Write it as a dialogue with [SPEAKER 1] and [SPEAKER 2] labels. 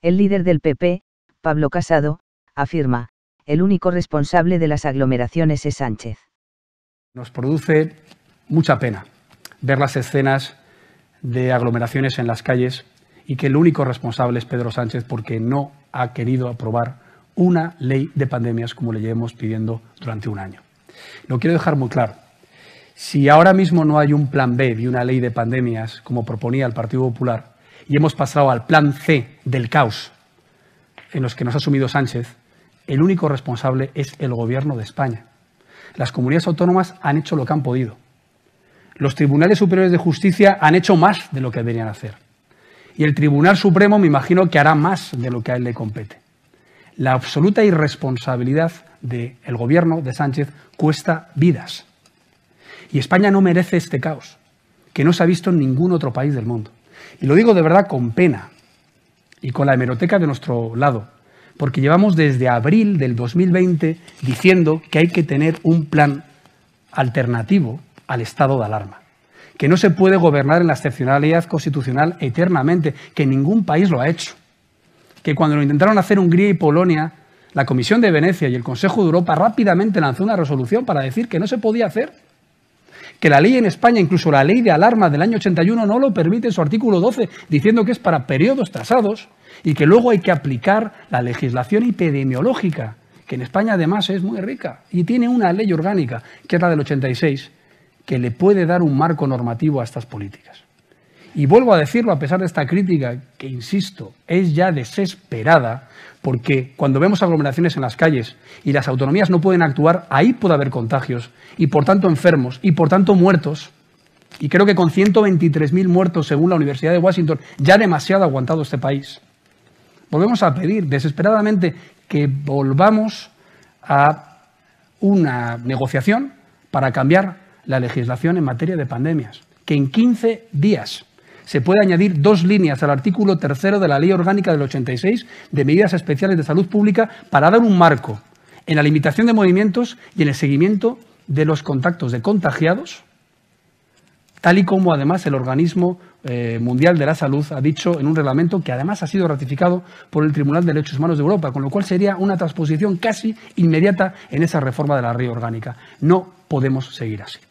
[SPEAKER 1] El líder del PP, Pablo Casado, afirma, el único responsable de las aglomeraciones es Sánchez. Nos produce mucha pena ver las escenas de aglomeraciones en las calles y que el único responsable es Pedro Sánchez porque no ha querido aprobar una ley de pandemias como le llevamos pidiendo durante un año. Lo quiero dejar muy claro. Si ahora mismo no hay un plan B y una ley de pandemias como proponía el Partido Popular, y hemos pasado al plan C del caos en los que nos ha asumido Sánchez, el único responsable es el gobierno de España. Las comunidades autónomas han hecho lo que han podido. Los tribunales superiores de justicia han hecho más de lo que deberían hacer. Y el Tribunal Supremo me imagino que hará más de lo que a él le compete. La absoluta irresponsabilidad del gobierno de Sánchez cuesta vidas. Y España no merece este caos, que no se ha visto en ningún otro país del mundo. Y lo digo de verdad con pena y con la hemeroteca de nuestro lado, porque llevamos desde abril del 2020 diciendo que hay que tener un plan alternativo al estado de alarma, que no se puede gobernar en la excepcionalidad constitucional eternamente, que ningún país lo ha hecho, que cuando lo intentaron hacer Hungría y Polonia, la Comisión de Venecia y el Consejo de Europa rápidamente lanzó una resolución para decir que no se podía hacer que la ley en España, incluso la ley de alarma del año 81, no lo permite en su artículo 12, diciendo que es para periodos tasados y que luego hay que aplicar la legislación epidemiológica, que en España además es muy rica y tiene una ley orgánica, que es la del 86, que le puede dar un marco normativo a estas políticas. Y vuelvo a decirlo a pesar de esta crítica, que insisto, es ya desesperada, porque cuando vemos aglomeraciones en las calles y las autonomías no pueden actuar, ahí puede haber contagios y por tanto enfermos y por tanto muertos. Y creo que con 123.000 muertos, según la Universidad de Washington, ya demasiado aguantado este país. Volvemos a pedir desesperadamente que volvamos a una negociación para cambiar la legislación en materia de pandemias, que en 15 días se puede añadir dos líneas al artículo tercero de la Ley Orgánica del 86 de Medidas Especiales de Salud Pública para dar un marco en la limitación de movimientos y en el seguimiento de los contactos de contagiados, tal y como además el organismo eh, Mundial de la Salud ha dicho en un reglamento que además ha sido ratificado por el Tribunal de Derechos Humanos de Europa, con lo cual sería una transposición casi inmediata en esa reforma de la ley orgánica. No podemos seguir así.